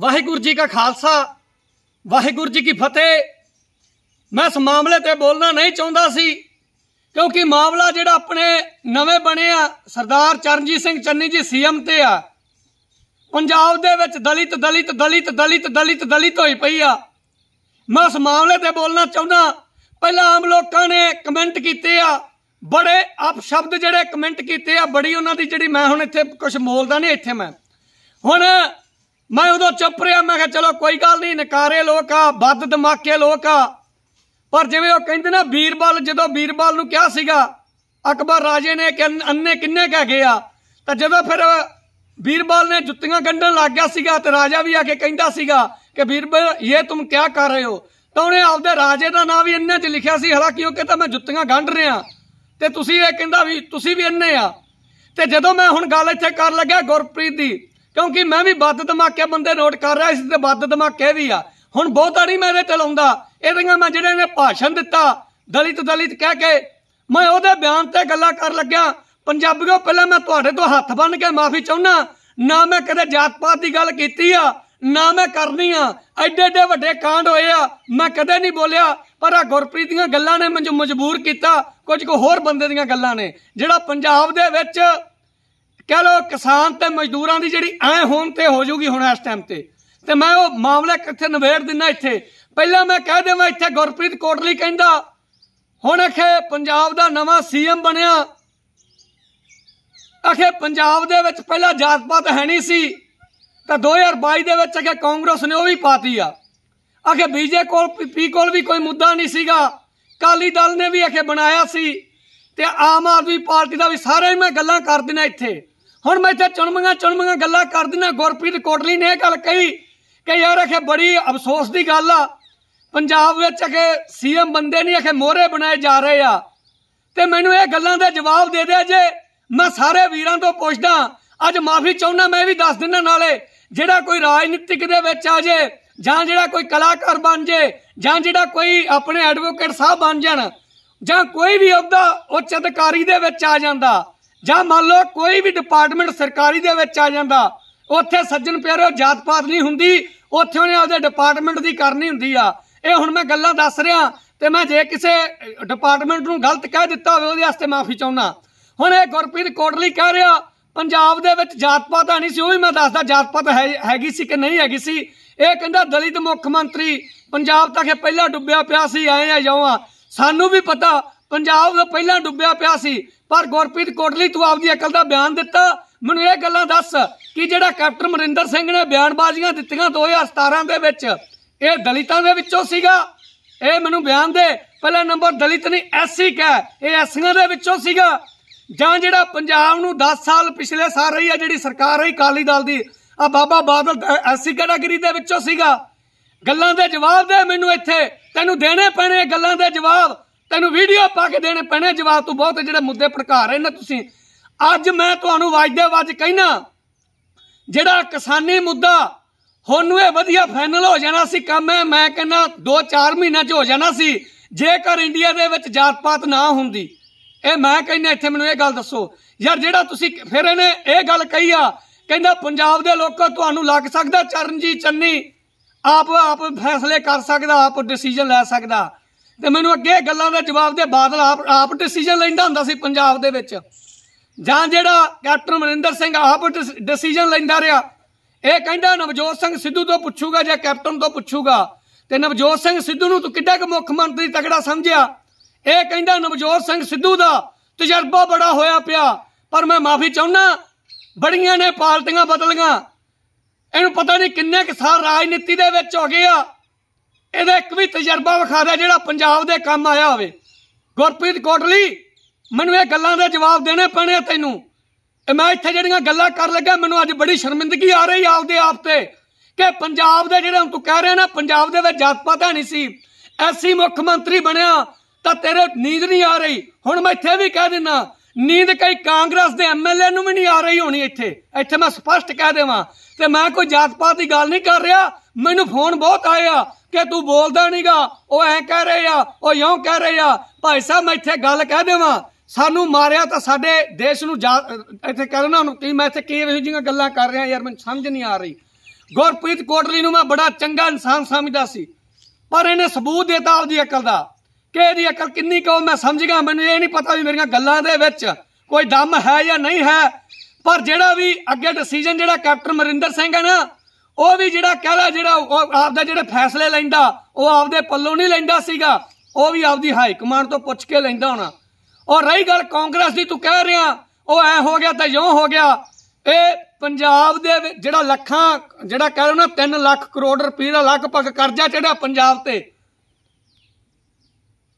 ਵਾਹਿਗੁਰੂ ਜੀ ਕਾ ਖਾਲਸਾ ਵਾਹਿਗੁਰੂ ਜੀ ਕੀ ਫਤਿਹ ਮੈਂ ਇਸ ਮਾਮਲੇ ਤੇ ਬੋਲਣਾ ਨਹੀਂ ਚਾਹੁੰਦਾ ਸੀ ਕਿਉਂਕਿ ਮਾਮਲਾ ਜਿਹੜਾ ਆਪਣੇ ਨਵੇਂ ਬਣੇ ਆ ਸਰਦਾਰ ਚਰਨਜੀਤ ਸਿੰਘ ਚੰਨੀ ਜੀ ਸੀਐਮ ਤੇ ਆ ਪੰਜਾਬ ਦੇ ਵਿੱਚ ਦਲਿਤ ਦਲਿਤ ਦਲਿਤ ਦਲਿਤ ਦਲਿਤ ਦਲਿਤ ਹੋਈ ਪਈ ਆ ਮੈਂ ਇਸ ਮਾਮਲੇ ਤੇ ਬੋਲਣਾ ਚਾਹੁੰਦਾ ਪਹਿਲਾਂ ਆਮ ਲੋਕਾਂ ਨੇ ਕਮੈਂਟ ਕੀਤੇ ਆ ਬੜੇ ਆਪ ਸ਼ਬਦ ਜਿਹੜੇ ਕਮੈਂਟ ਕੀਤੇ ਆ ਬੜੀ ਉਹਨਾਂ ਦੀ ਜਿਹੜੀ ਮੈਂ ਹੁਣ ਇੱਥੇ ਕੁਝ ਮੋਲਦਾ ਨਹੀਂ ਇੱਥੇ ਮੈਂ ਹੁਣ ਮੈਂ ਉਦੋਂ ਚੁੱਪ ਰਿਹਾ ਮੈਂ ਕਿਹਾ ਚਲੋ ਕੋਈ ਗੱਲ ਨਹੀਂ ਨਕਾਰੇ ਲੋਕ ਆ ਵੱਧ ਦਿਮਾਕੇ ਲੋਕ ਆ ਪਰ ਜਿਵੇਂ ਉਹ ਕਹਿੰਦੇ ਨਾ ਬੀਰਬਲ ਜਦੋਂ ਬੀਰਬਲ ਨੂੰ ਕਿਹਾ ਸੀਗਾ ਅਕਬਰ ਰਾਜੇ ਨੇ ਕਿ ਅੰਨੇ ਕਿੰਨੇ ਕਹਿ ਗਏ ਆ ਤਾਂ ਜਦੋਂ ਫਿਰ ਬੀਰਬਲ ਨੇ ਜੁੱਤੀਆਂ ਗੰਢਣ ਲੱਗ ਗਿਆ ਸੀਗਾ ਤੇ ਰਾਜਾ ਵੀ ਆ ਕੇ ਕਹਿੰਦਾ ਸੀਗਾ ਕਿ ਬੀਰਬਲ ਇਹ ਤੁਮ ਕਿਆ ਕਰ ਰਹੇ ਹੋ ਤਾਂ ਉਹਨੇ ਆਪਦੇ ਰਾਜੇ ਦਾ ਨਾਮ ਵੀ ਅੰਨੇ 'ਚ ਲਿਖਿਆ ਸੀ ਹਾਲਾਂਕਿ ਉਹ ਕਹਿੰਦਾ ਮੈਂ ਜੁੱਤੀਆਂ ਗੰਢ ਰਿਹਾ ਤੇ ਤੁਸੀਂ ਇਹ ਕਹਿੰਦਾ ਵੀ ਤੁਸੀਂ ਵੀ ਅੰਨੇ ਆ ਤੇ ਜਦੋਂ ਮੈਂ ਹੁਣ ਗੱਲ ਇੱਥੇ ਕਰਨ ਲੱਗਿਆ ਗੁਰਪ੍ਰੀਤ ਦੀ ਕਿਉਂਕਿ ਮੈਂ ਵੀ ਬੱਦ ਧਮਾਕੇ ਬੰਦੇ ਨੋਟ ਕਰ ਰਿਹਾ ਇਸ ਤੇ ਬੱਦ ਧਮਾਕੇ ਵੀ ਆ ਹੁਣ ਬਹੁਤਾ ਨਹੀਂ ਮੈਂ ਤੇ ਲਾਉਂਦਾ ਇਹਦੀਆਂ ਮੈਂ ਜਿਹੜੇ ਨੇ ਭਾਸ਼ਣ ਦਿੱਤਾ ਦਲਿਤ ਦਲਿਤ ਕਹਿ ਕੇ ਮੈਂ ਉਹਦੇ ਬਿਆਨ ਤੇ ਗੱਲਾਂ ਕਰਨ ਲੱਗਿਆ ਪੰਜਾਬੀਓ ਪਹਿਲਾਂ ਮੈਂ ਤੁਹਾਡੇ ਤੋਂ ਹੱਥ ਬੰਨ ਕੇ ਮਾਫੀ ਚਾਹੁੰਨਾ ਨਾ ਮੈਂ ਕਦੇ ਜਾਤ ਪਾਤ ਦੀ ਗੱਲ ਕੀਤੀ ਆ ਨਾ ਮੈਂ ਕਰਨੀ ਆ ਐਡੇ ਐਡੇ ਵੱਡੇ ਕਾਂਡ ਹੋਏ ਆ ਮੈਂ ਕਦੇ ਨਹੀਂ ਬੋਲਿਆ ਪਰ ਆ ਗੁਰਪ੍ਰੀਤ ਦੀਆਂ ਗੱਲਾਂ ਨੇ ਮੈਨੂੰ ਮਜਬੂਰ ਕੀਤਾ ਕੁਝ ਕੋ ਹੋਰ ਬੰਦੇ ਦੀਆਂ ਗੱਲਾਂ ਨੇ ਜਿਹੜਾ ਪੰਜਾਬ ਦੇ ਵਿੱਚ ਕਹ ਲੋ ਕਿਸਾਨ ਤੇ ਮਜ਼ਦੂਰਾਂ ਦੀ ਜਿਹੜੀ ਐ ਹੋਣ ਤੇ ਹੋ ਜੂਗੀ ਹੁਣ ਇਸ ਟਾਈਮ ਤੇ ਤੇ ਮੈਂ ਉਹ ਮਾਮਲਾ ਕਿੱਥੇ ਨਵੇੜ ਦਿੰਨਾ ਇੱਥੇ ਪਹਿਲਾਂ ਮੈਂ ਕਹਿ ਦੇਵਾਂ ਇੱਥੇ ਗੁਰਪ੍ਰੀਤ ਕੋਟਲੀ ਕਹਿੰਦਾ ਹੁਣ ਅਖੇ ਪੰਜਾਬ ਦਾ ਨਵਾਂ ਸੀਐਮ ਬਣਿਆ ਅਖੇ ਪੰਜਾਬ ਦੇ ਵਿੱਚ ਪਹਿਲਾਂ ਜਾਤ ਪਾਤ ਹੈ ਨਹੀਂ ਸੀ ਤਾਂ 2022 ਦੇ ਵਿੱਚ ਅਖੇ ਕਾਂਗਰਸ ਨੇ ਉਹ ਵੀ ਪਾਤੀ ਆ ਅਖੇ ਬੀਜੇ ਕੋਲ ਪੀ ਕੋਲ ਵੀ ਕੋਈ ਮੁੱਦਾ ਨਹੀਂ ਸੀਗਾ ਕਾਲੀ ਦਲ ਨੇ ਵੀ ਅਖੇ ਬਣਾਇਆ ਸੀ ਤੇ ਆਮ ਆਦਮੀ ਪਾਰਟੀ ਦਾ ਵੀ ਸਾਰੇ ਮੈਂ ਗੱਲਾਂ ਕਰ ਦਿਨਾ ਇੱਥੇ ਹੁਣ ਮੈਂ ਇੱਥੇ ਚੁਣਮੀਆਂ ਚੁਣਮੀਆਂ ਗੱਲਾਂ ਦਿਨਾ ਗੁਰਪ੍ਰੀਤ ਕੋਟਲੀ ਨੇ ਇਹ ਗੱਲ ਕਹੀ ਕਿ ਯਾਰ ਅਖੇ ਬੜੀ ਅਫਸੋਸ ਦੀ ਗੱਲ ਆ ਪੰਜਾਬ ਵਿੱਚ ਅਖੇ ਸੀਐਮ ਬੰਦੇ ਨਹੀਂ ਅਖੇ ਮੋਹਰੇ ਬਣਾਏ ਜਾ ਰਹੇ ਆ ਤੇ ਮੈਨੂੰ ਇਹ ਗੱਲਾਂ ਦਾ ਜਵਾਬ ਦੇ ਦੇ ਜੇ ਮੈਂ ਸਾਰੇ ਵੀਰਾਂ ਤੋਂ ਪੁੱਛਦਾ ਅੱਜ ਮਾਫੀ ਚਾਹੁੰਦਾ ਮੈਂ ਵੀ ਦੱਸ ਦਿੰਨਾ ਨਾਲੇ ਜਿਹੜਾ ਕੋਈ ਰਾਜਨੀਤਿਕ ਦੇ ਵਿੱਚ ਆ ਜੇ ਜਾਂ ਜਿਹੜਾ ਕੋਈ ਕਲਾਕਾਰ ਬਣ ਜੇ ਜਾਂ ਜਿਹੜਾ ਕੋਈ ਆਪਣੇ ਐਡਵੋਕੇਟ ਸਾਹਿਬ ਬਣ ਜਾਣ ਜਾਂ ਕੋਈ ਵੀ ਅਹੁਦਾ ਉੱਚ ਅਧਿਕਾਰੀ ਦੇ ਵਿੱਚ ਆ ਜਾਂਦਾ ਜਾਂ ਮੰਨ ਲਓ ਕੋਈ ਵੀ ਡਿਪਾਰਟਮੈਂਟ ਸਰਕਾਰੀ ਦੇ ਵਿੱਚ ਆ ਜਾਂਦਾ ਉੱਥੇ ਸੱਜਣ ਪਿਆਰੋ ਜਾਤ ਪਾਤ ਨਹੀਂ ਹੁੰਦੀ ਉੱਥੇ ਉਹਨੇ ਆਪਦੇ ਡਿਪਾਰਟਮੈਂਟ ਦੀ ਕਰਨੀ ਹੁੰਦੀ ਆ ਇਹ ਹੁਣ ਮੈਂ ਗੱਲਾਂ ਦੱਸ ਰਿਹਾ ਤੇ ਮੈਂ ਜੇ ਕਿਸੇ ਡਿਪਾਰਟਮੈਂਟ ਨੂੰ ਗਲਤ ਕਹਿ ਦਿੱਤਾ ਹੋਵੇ ਉਹਦੇ ਵਾਸਤੇ ਮਾਫੀ ਚਾਹੁੰਦਾ ਹੁਣ ਇਹ ਗੁਰਪ੍ਰੀਤ ਕੋਟਲੀ ਕਹਿ ਰਿਹਾ ਪੰਜਾਬ ਦੇ ਵਿੱਚ ਜਾਤ ਪਾਤ ਨਹੀਂ ਸੀ ਉਹ ਵੀ ਮੈਂ ਦੱਸਦਾ ਜਾਤ ਪਾਤ ਹੈਗੀ ਸੀ ਕਿ ਨਹੀਂ ਹੈਗੀ ਸੀ ਇਹ ਕਹਿੰਦਾ ਦਲਿਤ ਮੁੱਖ ਮੰਤਰੀ ਪੰਜਾਬ ਤੱਕ ਪਹਿਲਾਂ ਡੁੱਬਿਆ ਪਿਆ ਸੀ ਆਏ ਆ ਜਾਵਾਂ ਸਾਨੂੰ ਵੀ ਪਤਾ ਪੰਜਾਬ ਦਾ ਪਹਿਲਾਂ ਡੁੱਬਿਆ ਪਿਆ ਸੀ ਪਰ ਗੁਰਪ੍ਰੀਤ ਕੋਟਲੀ ਤੂੰ ਆਪਦੀ ਅਕਲ ਦਾ ਬਿਆਨ ਦਿੱਤਾ ਮੈਨੂੰ ਇਹ ਗੱਲਾਂ ਦੱਸ ਕਿ ਜਿਹੜਾ ਕੈਪਟਨ ਮਰਿੰਦਰ ਸਿੰਘ ਨੇ ਬਿਆਨਬਾਜ਼ੀਆਂ ਦਿੱਤੀਆਂ 2017 ਦੇ ਵਿੱਚ ਇਹ ਦਲਿਤਾਂ ਦੇ ਵਿੱਚੋਂ ਸੀਗਾ ਇਹ ਮੈਨੂੰ ਬਿਆਨ ਦੇ ਪਹਿਲਾ ਨੰਬਰ ਦਲਿਤ ਨਹੀਂ ਐਸਸੀ ਕਹ ਇਹ ਐਸੀਆਂ ਦੇ ਵਿੱਚੋਂ ਸੀਗਾ ਜਾਂ ਜਿਹੜਾ ਪੰਜਾਬ ਨੂੰ 10 ਸਾਲ ਪਿਛਲੇ ਸਾਲ ਰਹੀ ਆ ਜਿਹੜੀ ਸਰਕਾਰ ਰਹੀ ਕਾਲੀ ਦਲ ਦੀ ਆ ਬਾਬਾ ਬਾਦਲ ਐਸਸੀ ਕੈਟਾਗਰੀ ਦੇ ਵਿੱਚੋਂ ਸੀਗਾ ਗੱਲਾਂ ਦੇ ਜਵਾਬ ਦੇ ਮੈਨੂੰ ਇੱਥੇ ਤੈਨੂੰ ਦੇਣੇ ਪੈਣੇ ਗੱਲਾਂ ਦੇ ਜਵਾਬ ਤੈਨੂੰ ਵੀਡੀਓ ਪਾ ਕੇ ਦੇਣੇ ਪੈਣੇ ਜਵਾਬ ਤੂੰ ਬਹੁਤ ਜਿਹੜੇ ਮੁੱਦੇ ਭੜਕਾ ਰਹੇ ਨਾ ਤੁਸੀਂ ਅੱਜ ਮੈਂ ਤੁਹਾਨੂੰ ਵਾਜਦੇ ਵਾਜ ਕਹਿਣਾ ਜਿਹੜਾ ਕਿਸਾਨੀ ਮੁੱਦਾ ਨੂੰ ਇਹ ਵਧੀਆ ਫਾਈਨਲ ਹੋ ਜਾਣਾ ਸੀ ਕੰਮ ਹੈ ਮੈਂ ਕਹਿੰਦਾ 2-4 ਮਹੀਨਾ 'ਚ ਹੋ ਜਾਣਾ ਸੀ ਜੇਕਰ ਇੰਡੀਆ ਦੇ ਵਿੱਚ ਜਾਤ ਪਾਤ ਨਾ ਹੁੰਦੀ ਇਹ ਮੈਂ ਕਹਿੰਦਾ ਇੱਥੇ ਮੈਨੂੰ ਇਹ ਗੱਲ ਦੱਸੋ ਯਾਰ ਜਿਹੜਾ ਤੁਸੀਂ ਫਿਰ ਇਹਨੇ ਇਹ ਗੱਲ ਕਹੀ ਆ ਕਹਿੰਦਾ ਪੰਜਾਬ ਦੇ ਲੋਕਾਂ ਤੁਹਾਨੂੰ ਲੱਗ ਸਕਦਾ ਚਰਨਜੀਤ ਚੰਨੀ ਆਪ ਆਪ ਫੈਸਲੇ ਕਰ ਸਕਦਾ ਆਪ ਡਿਸੀਜਨ ਲੈ ਸਕਦਾ ਤੇ ਮੈਨੂੰ ਅੱਗੇ ਗੱਲਾਂ ਦਾ ਜਵਾਬ ਦੇ ਬਾਦਲ ਆਪ ਆਪ ਡਿਸੀਜਨ ਲੈਂਦਾ ਹੁੰਦਾ ਸੀ ਪੰਜਾਬ ਦੇ ਵਿੱਚ ਜਾਂ ਜਿਹੜਾ ਕੈਪਟਨ ਮਨਿੰਦਰ ਸਿੰਘ ਆਪ ਡਿਸੀਜਨ ਲੈਂਦਾ ਰਿਹਾ ਇਹ ਕਹਿੰਦਾ ਨਵਜੋਤ ਸਿੰਘ ਸਿੱਧੂ ਤੋਂ ਪੁੱਛੂਗਾ ਜਾਂ ਕੈਪਟਨ ਤੋਂ ਪੁੱਛੂਗਾ ਤੇ ਨਵਜੋਤ ਸਿੰਘ ਸਿੱਧੂ ਨੂੰ ਤੂੰ ਕਿੱਡਾ ਕੁ ਮੁੱਖ ਮੰਤਰੀ ਤਕੜਾ ਸਮਝਿਆ ਇਹ ਕਹਿੰਦਾ ਨਵਜੋਤ ਸਿੰਘ ਸਿੱਧੂ ਦਾ ਤਜਰਬਾ ਬੜਾ ਹੋਇਆ ਪਿਆ ਪਰ ਮੈਂ ਮਾਫੀ ਚਾਹੁੰਨਾ ਬੜੀਆਂ ਨੇ ਪਾਰਟੀਆਂ ਬਦਲੀਆਂ ਇਹਨੂੰ ਪਤਾ ਨਹੀਂ ਕਿੰਨੇ ਕਿਸਾਰ ਸਾਲ ਰਾਜਨੀਤੀ ਦੇ ਵਿੱਚ ਹੋ ਗਏ ਆ ਇਹਦਾ ਇੱਕ ਵੀ ਤਜਰਬਾ ਵਿਖਾ ਦੇ ਜਿਹੜਾ ਪੰਜਾਬ ਦੇ ਕੰਮ ਆਇਆ ਹੋਵੇ ਗੁਰਪ੍ਰੀਤ ਕੋਟਲੀ ਮੈਨੂੰ ਇਹ ਗੱਲਾਂ ਦੇ ਜਵਾਬ ਦੇਣੇ ਪੈਣੇ ਤੈਨੂੰ ਇਹ ਮੈਂ ਇੱਥੇ ਜਿਹੜੀਆਂ ਗੱਲਾਂ ਕਰ ਲੱਗਾ ਮੈਨੂੰ ਅੱਜ ਬੜੀ ਸ਼ਰਮਿੰਦਗੀ ਆ ਰਹੀ ਆਪਦੇ ਆਪ ਤੇ ਕਿ ਪੰਜਾਬ ਦੇ ਜਿਹੜਾ ਤੂੰ ਕਹਿ ਰਿਹਾ ਨਾ ਪੰਜਾਬ ਦੇ ਵਿੱਚ ਜਾਤ ਪਾਤ ਨਹੀਂ ਸੀ ਐਸੀ ਮੁੱਖ ਮੰਤਰੀ ਬਣਿਆ ਤਾਂ ਤੇਰੇ ਨੀਂਦ ਨਹੀਂ ਆ ਰਹੀ ਹੁਣ ਮੈਂ ਇੱਥੇ ਵੀ ਕਹਿ ਦਿੰਨਾ ਨੀਂਦ ਕਈ ਕਾਂਗਰਸ ਦੇ ਐਮਐਲਏ ਨੂੰ ਵੀ ਨਹੀਂ ਆ ਰਹੀ ਹੋਣੀ ਇੱਥੇ ਇੱਥੇ ਮੈਂ ਸਪਸ਼ਟ ਕਹਿ ਦੇਵਾਂ ਤੇ ਮੈਂ ਕੋਈ ਜਾਤ ਪਾਤ ਦੀ ਗੱਲ ਨਹੀਂ ਕਰ ਰਿਹਾ ਮੈਨੂੰ ਫੋਨ ਬਹੁਤ ਆਇਆ ਕਿ ਤੂੰ ਬੋਲਦਾ ਨਹੀਂਗਾ ਉਹ ਐ ਕਹਿ ਰਹੇ ਆ ਉਹ ਯੋਂ ਕਹਿ ਰਹੇ ਆ ਭਾਈ ਸਾਹਿਬ ਮੈਂ ਇੱਥੇ ਗੱਲ ਕਹਿ ਦੇਵਾਂ ਸਾਨੂੰ ਮਾਰਿਆ ਤਾਂ ਸਾਡੇ ਦੇਸ਼ ਨੂੰ ਇੱਥੇ ਕਰਨਾ ਉਹਨੂੰ ਕੀ ਮੈਂ ਇੱਥੇ ਕੀ ਇਹੋ ਜਿਹੀਆਂ ਗੱਲਾਂ ਕਰ ਰਿਹਾ ਯਾਰ ਮੈਨੂੰ ਸਮਝ ਨਹੀਂ ਆ ਰਹੀ ਗੁਰਪ੍ਰੀਤ ਕੋਟਲੀ ਨੂੰ ਮੈਂ ਬੜਾ ਚੰਗਾ ਇਨਸਾਨ ਸਮਝਦਾ ਸੀ ਪਰ ਇਹਨੇ ਸਬੂਤ ਦਿੱਤਾ ਆਪਦੀ ਅਕਲ ਦਾ ਕਿ ਇਹਦੀ ਅਕਲ ਕਿੰਨੀ ਕੋ ਮੈਂ ਸਮਝ ਗਿਆ ਮੈਨੂੰ ਇਹ ਨਹੀਂ ਪਤਾ ਵੀ ਮੇਰੀਆਂ ਗੱਲਾਂ ਦੇ ਵਿੱਚ ਕੋਈ ਦਮ ਹੈ ਜਾਂ ਨਹੀਂ ਹੈ ਪਰ ਜਿਹੜਾ ਵੀ ਅੱਗੇ ਡਿਸੀਜਨ ਜਿਹੜਾ ਕੈਪਟਨ ਮਰਿੰਦਰ ਸਿੰਘ ਹੈ ਨਾ ਉਹ ਵੀ ਜਿਹੜਾ ਕਹਿੰਦਾ ਜਿਹੜਾ ਆਪਦਾ ਜਿਹੜੇ ਫੈਸਲੇ ਲੈਂਦਾ ਉਹ ਆਪਦੇ ਪੱਲੋਂ ਨਹੀਂ ਲੈਂਦਾ ਸੀਗਾ ਉਹ ਵੀ ਆਪਦੀ ਹਾਈ ਕਮਾਂਡ ਤੋਂ ਪੁੱਛ ਕੇ ਲੈਂਦਾ ਹੋਣਾ ਔਰ ਰਹੀ ਗੱਲ ਕਾਂਗਰਸ ਦੀ ਤੂੰ ਕਹਿ ਰਿਹਾ ਉਹ ਐ ਹੋ ਗਿਆ ਤਾਂ ਯੋਂ ਹੋ ਗਿਆ ਇਹ ਪੰਜਾਬ ਦੇ ਜਿਹੜਾ ਲੱਖਾਂ ਜਿਹੜਾ ਕਹਿ ਰਹੇ ਨਾ 3 ਲੱਖ ਕਰੋੜ ਰੁਪਏ ਦਾ ਲਗਭਗ ਕਰਜ਼ਾ ਜਿਹੜਾ ਪੰਜਾਬ ਤੇ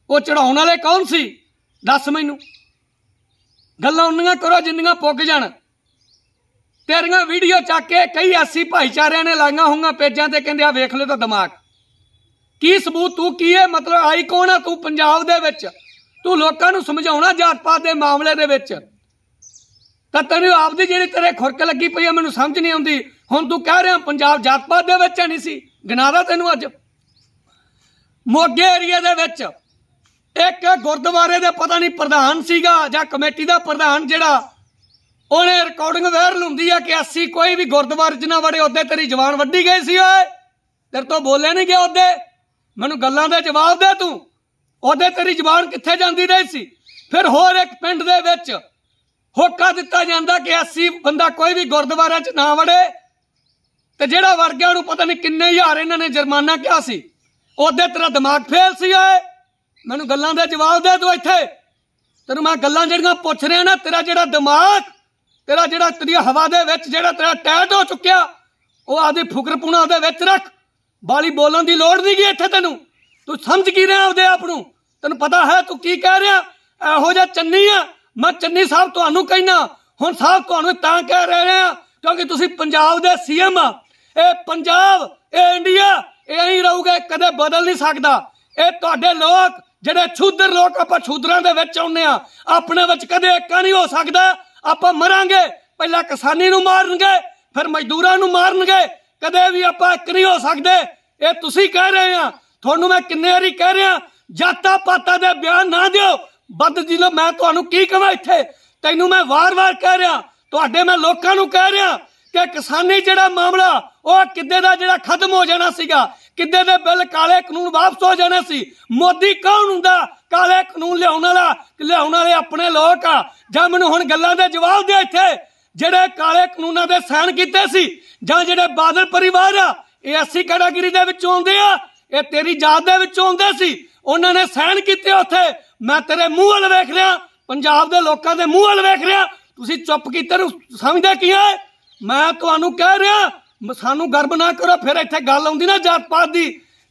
ਉਹ ਚੜਾਉਣ ਵਾਲੇ ਕੌਣ ਸੀ ਦੱਸ ਮੈਨੂੰ ਗੱਲਾਂ ਉਨੀਆਂ ਕਰੋ ਜਿੰਨੀਆਂ ਪੁੱਗ ਜਾਣ ਤੇਰੀਆਂ ਵੀਡੀਓ ਚੱਕ ਕੇ ਕਈ ਐਸੀ ਭਾਈਚਾਰਿਆਂ ਨੇ ਲਾਈਆਂ ਹੋਈਆਂ ਪੇਜਾਂ ਤੇ ਕਹਿੰਦੇ ਆ ਵੇਖ ਲੈ ਤਾਂ ਦਿਮਾਗ ਕੀ ਸਬੂਤ ਤੂੰ ਕੀ ਹੈ ਮਤਲਬ ਆਈਕਨ ਆ ਤੂੰ ਪੰਜਾਬ ਦੇ ਵਿੱਚ ਤੂੰ ਲੋਕਾਂ ਨੂੰ ਸਮਝਾਉਣਾ ਜਾਤ ਪਾਤ ਦੇ ਮਾਮਲੇ ਦੇ ਵਿੱਚ ਤਾਂ ਤੈਨੂੰ ਆਪਦੀ ਜਿਹੜੀ ਤੇਰੇ ਖੁਰਕ ਲੱਗੀ ਪਈ ਆ ਮੈਨੂੰ ਸਮਝ ਨਹੀਂ ਆਉਂਦੀ ਹੁਣ ਤੂੰ ਕਹਿ ਰਿਹਾ ਪੰਜਾਬ ਜਾਤ ਪਾਤ ਦੇ ਵਿੱਚ ਨਹੀਂ ਸੀ ਗਨਾਰਾ ਤੈਨੂੰ ਅੱਜ ਮੋਗੇ ਏਰੀਆ ਦੇ ਵਿੱਚ ਇੱਕ ਗੁਰਦੁਆਰੇ ਦੇ ਪਤਾ ਨਹੀਂ ਪ੍ਰਧਾਨ ਸੀਗਾ ਜਾਂ ਕਮੇਟੀ ਦਾ ਪ੍ਰਧਾਨ ਜਿਹੜਾ ਉਹਨੇ ਰਿਕਾਰਡਿੰਗ ਵਾਇਰਲ ਹੁੰਦੀ ਆ ਕਿ ਅਸੀਂ ਕੋਈ ਵੀ ਗੁਰਦੁਆਰੇ ਚ ਨਾ ਵੜੇ ਉਹਦੇ ਤੇਰੀ ਜਵਾਨ ਵੱਢੀ ਗਈ ਸੀ ਓਏ ਤੇਰੇ ਤੋਂ ਬੋਲੇ ਨਹੀਂ ਗਿਆ ਉਹਦੇ ਮੈਨੂੰ ਗੱਲਾਂ ਦਾ ਜਵਾਬ ਦੇ ਤੂੰ ਉਹਦੇ ਤੇਰੀ ਜਵਾਨ ਕਿੱਥੇ ਜਾਂਦੀ ਰਹੀ ਸੀ ਫਿਰ ਹੋਰ ਇੱਕ ਪਿੰਡ ਦੇ ਵਿੱਚ ਹੋਕਾ ਦਿੱਤਾ ਜਾਂਦਾ ਕਿ ਅਸੀਂ ਬੰਦਾ ਕੋਈ ਵੀ ਗੁਰਦੁਆਰੇ ਚ ਨਾ ਵੜੇ ਤੇ ਜਿਹੜਾ ਵੜ ਗਿਆ ਉਹਨੂੰ ਪਤਾ ਨਹੀਂ ਕਿੰਨੇ ਹਜ਼ਾਰ ਇਹਨਾਂ ਨੇ ਜੁਰਮਾਨਾ ਕਿਹਾ ਸੀ ਉਹਦੇ ਤੇਰਾ ਦਿਮਾਗ ਫੇਲ ਸੀ ਓਏ ਮੈਨੂੰ ਗੱਲਾਂ ਦਾ ਜਵਾਬ ਦੇ ਤੂੰ ਇੱਥੇ ਤੈਨੂੰ ਮੈਂ ਗੱਲਾਂ ਜਿਹੜੀਆਂ ਪੁੱਛ ਰਿਹਾ ਨਾ ਤੇਰਾ ਜਿਹੜਾ ਦਿਮਾਗ ਤੇਰਾ ਜਿਹੜਾ ਤੇਰੀ ਹਵਾ ਦੇ ਵਿੱਚ ਜਿਹੜਾ ਤੇਰਾ ਟੈਟ ਹੋ ਚੁੱਕਿਆ ਉਹ ਆਦੇ ਪੂਣਾ ਦੇ ਵਿੱਚ ਰੱਖ ਬਾਲੀ ਬੋਲਣ ਦੀ ਲੋੜ ਨਹੀਂ ਗਈ ਇੱਥੇ ਤੈਨੂੰ ਤੂੰ ਸਮਝ ਕੀ ਰਿਹਾ ਆਪਦੇ ਆਪ ਨੂੰ ਤੈਨੂੰ ਪਤਾ ਹੈ ਤੂੰ ਕੀ ਕਹਿ ਰਿਹਾ ਇਹੋ ਜਿਹਾ ਚੰਨੀ ਆ ਮੈਂ ਚੰਨੀ ਸਾਹਿਬ ਤੁਹਾਨੂੰ ਕਹਿਣਾ ਹੁਣ ਸਾਹਿਬ ਤੁਹਾਨੂੰ ਤਾਂ ਕਹਿ ਰਹੇ ਆ ਕਿਉਂਕਿ ਤੁਸੀਂ ਪੰਜਾਬ ਦੇ ਸੀਐਮ ਆ ਇਹ ਪੰਜਾਬ ਇਹ ਇੰਡੀਆ ਇਹ ਹੀ ਰਹੂਗਾ ਕਦੇ ਬਦਲ ਨਹੀਂ ਸਕਦਾ ਇਹ ਤੁਹਾਡੇ ਲੋਕ ਜਿਹੜੇ ਛੂਦਰ ਲੋਕ ਆਪਾਂ ਛੂਦਰਾਂ ਦੇ ਵਿੱਚ ਆਉਂਦੇ ਆ ਆਪਣੇ ਵਿੱਚ ਕਦੇ ਇੱਕ ਨਹੀਂ ਹੋ ਸਕਦਾ ਆਪਾਂ ਮਰਾਂਗੇ ਪਹਿਲਾਂ ਕਿਸਾਨੀ ਨੂੰ ਮਾਰਨਗੇ ਫਿਰ ਮਜ਼ਦੂਰਾਂ ਨੂੰ ਮਾਰਨਗੇ ਕਦੇ ਵੀ ਆਪਾਂ ਇੱਕ ਨਹੀਂ ਹੋ ਸਕਦੇ ਇਹ ਤੁਸੀਂ ਕਹਿ ਰਹੇ ਆ ਤੁਹਾਨੂੰ ਮੈਂ ਕਿੰਨੇ ਵਾਰੀ ਕਹਿ ਰਿਹਾ ਜਾਤਾਂ ਪਾਤਾਂ ਦੇ ਬਿਆਨ ਨਾ ਦਿਓ ਬੱਦ ਜੀ ਮੈਂ ਤੁਹਾਨੂੰ ਕੀ ਕਹਾਂ ਇੱਥੇ ਤੈਨੂੰ ਮੈਂ ਵਾਰ-ਵਾਰ ਕਹਿ ਰਿਹਾ ਤੁਹਾਡੇ ਮੈਂ ਲੋਕਾਂ ਨੂੰ ਕਹਿ ਰਿਹਾ ਕਿ ਕਿਸਾਨੀ ਜਿਹੜਾ ਮਾਮਲਾ ਉਹ ਕਿੱਦੇ ਦਾ ਜਿਹੜਾ ਖਤਮ ਹੋ ਜਾਣਾ ਸੀਗਾ ਕਿੱਦੇ ਦੇ ਬਿੱਲ ਕਾਲੇ ਕਾਨੂੰਨ ਵਾਪਸ ਹੋ ਜਾਣੇ ਸੀ ਮੋਦੀ ਕੌਣ ਹੁੰਦਾ ਕਾਲੇ ਕਾਨੂੰਨ ਲਿਆਉਣ ਵਾਲਾ ਲਿਆਉਣ ਵਾਲੇ ਆਪਣੇ ਲੋਕ ਆ ਜਾਂ ਮੈਨੂੰ ਹੁਣ ਗੱਲਾਂ ਦੇ ਜਵਾਬ ਦੇ ਇੱਥੇ ਜਿਹੜੇ ਕਾਲੇ ਕਾਨੂੰਨਾਂ ਦੇ ਸਹਿਣ ਕੀਤੇ ਸੀ ਜਾਂ ਜਿਹੜੇ ਬਾਦਲ ਪਰਿਵਾਰ ਆ ਇਹ ਅਸੀਂ ਕੈਟਾਗਰੀ ਦੇ ਵਿੱਚ ਆਉਂਦੇ ਆ ਇਹ ਤੇਰੀ ਜਾਤ ਦੇ ਵਿੱਚ ਆਉਂਦੇ ਸੀ ਉਹਨਾਂ ਨੇ ਸਹਿਣ ਕੀਤੇ ਉੱਥੇ ਮੈਂ ਤੇਰੇ ਮੂੰਹ ਵੱਲ ਵੇਖ ਰਿਹਾ ਪੰਜਾਬ ਦੇ ਲੋਕਾਂ ਦੇ ਮੂੰਹ ਵੱਲ ਵੇਖ ਰਿਹਾ ਤੁਸੀਂ ਚੁੱਪ ਕੀਤੇ ਨੂੰ ਸਮਝਦੇ ਕੀ ਆ ਮੈਂ ਤੁਹਾਨੂੰ ਕਹਿ ਰਿਹਾ ਸਾਨੂੰ ਗਰਬ ਨਾ ਕਰੋ ਫਿਰ ਇੱਥੇ ਗੱਲ ਆਉਂਦੀ ਨਾ ਜਾਤ ਪਾਤ ਦੀ